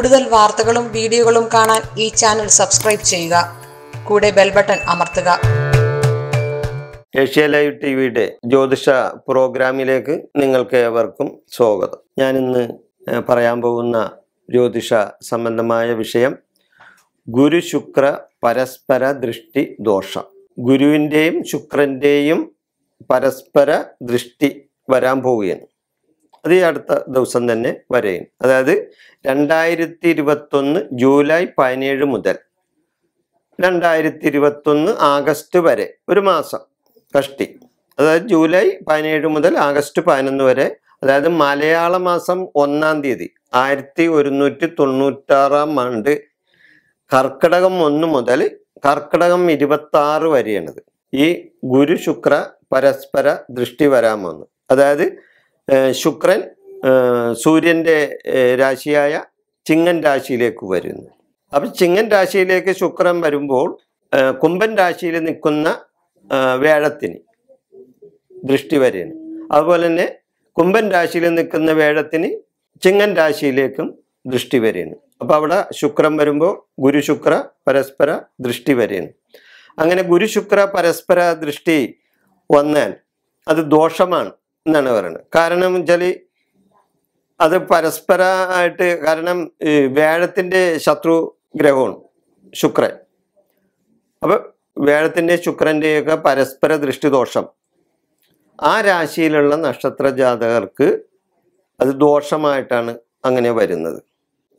കൂടുതൽ വാർത്തകളും വീഡിയോകളും കാണാൻ ഈ ചാനൽ സബ്സ്ക്രൈബ് ചെയ്യുക കൂടെ ബെൽ ബട്ടൺ അമർത്തുക ഏഷ്യ ലൈവ് ടി വിയുടെ ജ്യോതിഷ പ്രോഗ്രാമിലേക്ക് നിങ്ങൾക്ക് ഏവർക്കും സ്വാഗതം ഞാനിന്ന് പറയാൻ പോകുന്ന ജ്യോതിഷ സംബന്ധമായ വിഷയം ഗുരു ശുക്ര പരസ്പര ദൃഷ്ടി ദോഷം ഗുരുവിൻ്റെയും ശുക്രൻ്റെയും പരസ്പര ദൃഷ്ടി വരാൻ പോവുകയാണ് അത് ഈ അടുത്ത ദിവസം തന്നെ വരെയും അതായത് രണ്ടായിരത്തി ഇരുപത്തൊന്ന് ജൂലൈ പതിനേഴ് മുതൽ രണ്ടായിരത്തി ഇരുപത്തൊന്ന് ആഗസ്റ്റ് വരെ ഒരു മാസം കഷ്ടി അതായത് ജൂലൈ പതിനേഴ് മുതൽ ആഗസ്റ്റ് പതിനൊന്ന് വരെ അതായത് മലയാള മാസം ഒന്നാം തീയതി ആയിരത്തി ഒരുന്നൂറ്റി തൊണ്ണൂറ്റാറാം ആണ്ട് കർക്കിടകം ഒന്ന് മുതൽ കർക്കിടകം ഇരുപത്താറ് വരെയാണിത് ഈ ഗുരു ശുക്ര പരസ്പര ദൃഷ്ടി വരാമെന്ന് അതായത് ശുക്രൻ സൂര്യൻ്റെ രാശിയായ ചിങ്ങൻ രാശിയിലേക്ക് വരുന്നു അപ്പം ചിങ്ങൻ രാശിയിലേക്ക് ശുക്രൻ വരുമ്പോൾ കുംഭൻ രാശിയിൽ നിൽക്കുന്ന വേഴത്തിന് ദൃഷ്ടി വരുന്നു അതുപോലെ തന്നെ കുംഭൻ രാശിയിൽ നിൽക്കുന്ന വേഴത്തിന് ചിങ്ങൻ രാശിയിലേക്കും ദൃഷ്ടി വരുന്നു അപ്പോൾ അവിടെ ശുക്രൻ വരുമ്പോൾ ഗുരു ശുക്ര പരസ്പര ദൃഷ്ടി വരുന്നു അങ്ങനെ ഗുരു ശുക്ര പരസ്പര ദൃഷ്ടി വന്നാൽ അത് ദോഷമാണ് എന്നാണ് പറയുന്നത് കാരണം വെച്ചാൽ അത് പരസ്പരമായിട്ട് കാരണം വേഴത്തിൻ്റെ ശത്രു ഗ്രഹമാണ് ശുക്രൻ അപ്പോൾ വേഴത്തിൻ്റെ ശുക്രൻ്റെയൊക്കെ പരസ്പര ദൃഷ്ടിദോഷം ആ രാശിയിലുള്ള നക്ഷത്ര ജാതകർക്ക് അത് ദോഷമായിട്ടാണ് അങ്ങനെ വരുന്നത്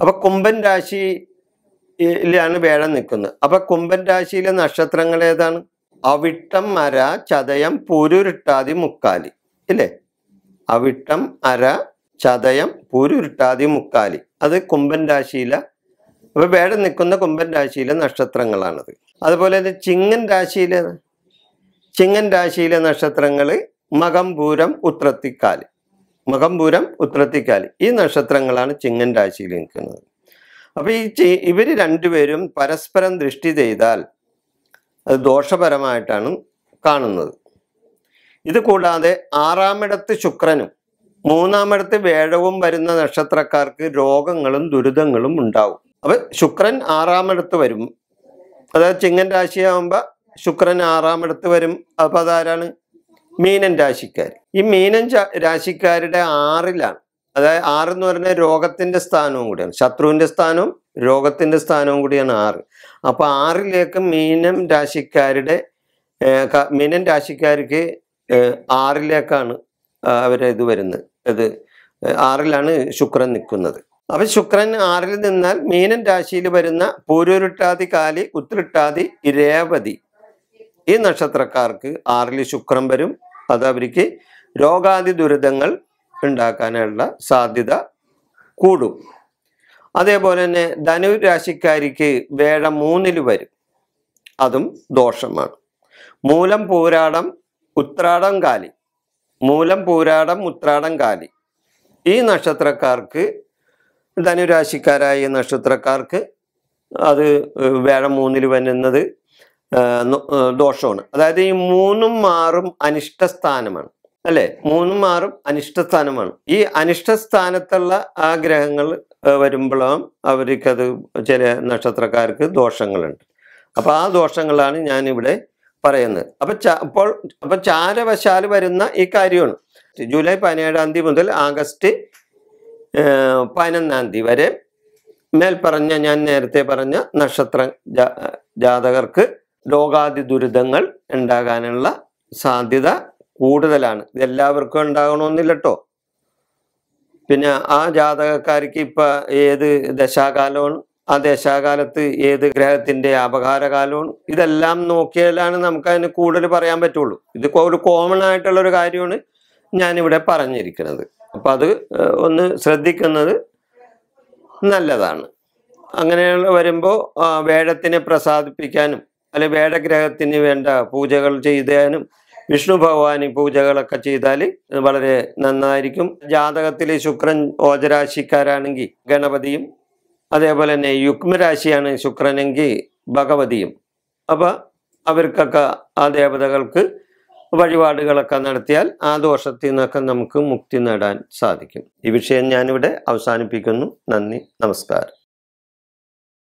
അപ്പം കുംഭൻ രാശിയിലാണ് വേഴം നിൽക്കുന്നത് അപ്പം കുംഭൻ രാശിയിലെ നക്ഷത്രങ്ങൾ ഏതാണ് അവിട്ടം മര ചതയം പുരുരുട്ടാതി മുക്കാലി അല്ലേ അവിട്ടം അര ചതയം പൂരുരുട്ടാതി മുക്കാലി അത് കുംഭൻ രാശിയിലെ അപ്പോൾ വേടം നിൽക്കുന്ന കുംഭൻ രാശിയിലെ നക്ഷത്രങ്ങളാണത് അതുപോലെ തന്നെ ചിങ്ങൻ രാശിയിലെ ചിങ്ങൻ രാശിയിലെ നക്ഷത്രങ്ങൾ മകംപൂരം ഉത്രത്തിക്കാലി മകംപൂരം ഉത്രത്തിക്കാലി ഈ നക്ഷത്രങ്ങളാണ് ചിങ്ങൻ രാശിയിൽ നിൽക്കുന്നത് അപ്പോൾ ഈ ഇവർ രണ്ടുപേരും പരസ്പരം ദൃഷ്ടി ചെയ്താൽ അത് ദോഷപരമായിട്ടാണ് കാണുന്നത് ഇത് കൂടാതെ ആറാമിടത്ത് ശുക്രനും മൂന്നാമിടത്ത് വേഴവും വരുന്ന നക്ഷത്രക്കാർക്ക് രോഗങ്ങളും ദുരിതങ്ങളും ഉണ്ടാവും അപ്പൊ ശുക്രൻ ആറാമിടത്ത് വരും അതായത് ചിങ്ങൻ രാശിയാവുമ്പോൾ ശുക്രൻ ആറാമിടത്ത് വരും അപ്പൊ അതാരാണ് മീനൻ രാശിക്കാർ ഈ മീനൻ രാശിക്കാരുടെ ആറിലാണ് അതായത് ആറ് എന്ന് പറഞ്ഞാൽ രോഗത്തിന്റെ സ്ഥാനവും കൂടിയാണ് ശത്രുവിന്റെ സ്ഥാനവും രോഗത്തിന്റെ സ്ഥാനവും കൂടിയാണ് ആറ് അപ്പോൾ ആറിലേക്ക് മീനം രാശിക്കാരുടെ മീനൻ രാശിക്കാർക്ക് ആറിലേക്കാണ് അവരെ ഇത് വരുന്നത് അത് ആറിലാണ് ശുക്രൻ നിൽക്കുന്നത് അപ്പം ശുക്രൻ ആറിൽ നിന്നാൽ മീനൻ രാശിയിൽ വരുന്ന പൂരൂരിട്ടാതി കാലി ഉത്രിട്ടാതി രേവതി ഈ നക്ഷത്രക്കാർക്ക് ആറിൽ ശുക്രൻ വരും അത് അവർക്ക് രോഗാദി ദുരിതങ്ങൾ ഉണ്ടാക്കാനുള്ള സാധ്യത കൂടും അതേപോലെ തന്നെ ധനു രാശിക്കാരിക്ക് വേഴ മൂന്നിൽ വരും അതും ദോഷമാണ് മൂലം പോരാടം ഉത്രാടം കാലി മൂലം പൂരാടം ഉത്രാടം കാലി ഈ നക്ഷത്രക്കാർക്ക് ധനുരാശിക്കാരായ നക്ഷത്രക്കാർക്ക് അത് വേഴം മൂന്നിൽ വരുന്നത് ദോഷമാണ് അതായത് ഈ മൂന്നും മാറും അനിഷ്ടസ്ഥാനമാണ് അല്ലേ മൂന്നും മാറും അനിഷ്ടസ്ഥാനമാണ് ഈ അനിഷ്ടസ്ഥാനത്തുള്ള ആ ഗ്രഹങ്ങൾ വരുമ്പോഴും അവർക്കത് ചില നക്ഷത്രക്കാർക്ക് ദോഷങ്ങളുണ്ട് അപ്പോൾ ആ ദോഷങ്ങളാണ് ഞാനിവിടെ പറയുന്നത് അപ്പൊ അപ്പോൾ അപ്പൊ ചാരവശാൽ വരുന്ന ഈ കാര്യമാണ് ജൂലൈ പതിനേഴാം തീയതി മുതൽ ആഗസ്റ്റ് പതിനൊന്നാം തീയതി വരെ മേൽപ്പറഞ്ഞ ഞാൻ നേരത്തെ പറഞ്ഞ നക്ഷത്ര ജാതകർക്ക് രോഗാതി ദുരിതങ്ങൾ ഉണ്ടാകാനുള്ള സാധ്യത കൂടുതലാണ് ഇതെല്ലാവർക്കും ഉണ്ടാകണമെന്നില്ല കേട്ടോ പിന്നെ ആ ജാതകക്കാർക്ക് ഇപ്പം ഏത് ദശാകാലമാണ് ആ ദേശാകാലത്ത് ഏത് ഗ്രഹത്തിന്റെ അപകാരകാലമാണ് ഇതെല്ലാം നോക്കിയാലാണ് നമുക്ക് അതിന് കൂടുതൽ പറയാൻ പറ്റുള്ളൂ ഇത് ഒരു കോമൺ ആയിട്ടുള്ള ഒരു കാര്യമാണ് ഞാനിവിടെ പറഞ്ഞിരിക്കുന്നത് അപ്പം അത് ഒന്ന് ശ്രദ്ധിക്കുന്നത് നല്ലതാണ് അങ്ങനെയുള്ള വരുമ്പോൾ വേടത്തിനെ പ്രസാദിപ്പിക്കാനും അല്ലെ വേടഗ്രഹത്തിന് വേണ്ട പൂജകൾ ചെയ്യാനും വിഷ്ണു ഭഗവാന് പൂജകളൊക്കെ ചെയ്താൽ വളരെ നന്നായിരിക്കും ജാതകത്തിൽ ശുക്രൻ ഓജരാശിക്കാരാണെങ്കിൽ ഗണപതിയും അതേപോലെ തന്നെ യുക്മരാശിയാണ് ശുക്രനെങ്കിൽ ഭഗവതിയും അപ്പോൾ അവർക്കൊക്കെ ആ ദേവതകൾക്ക് വഴിപാടുകളൊക്കെ നടത്തിയാൽ ആ ദോഷത്തിൽ നിന്നൊക്കെ നമുക്ക് മുക്തി നേടാൻ സാധിക്കും ഈ വിഷയം ഞാനിവിടെ അവസാനിപ്പിക്കുന്നു നന്ദി നമസ്കാരം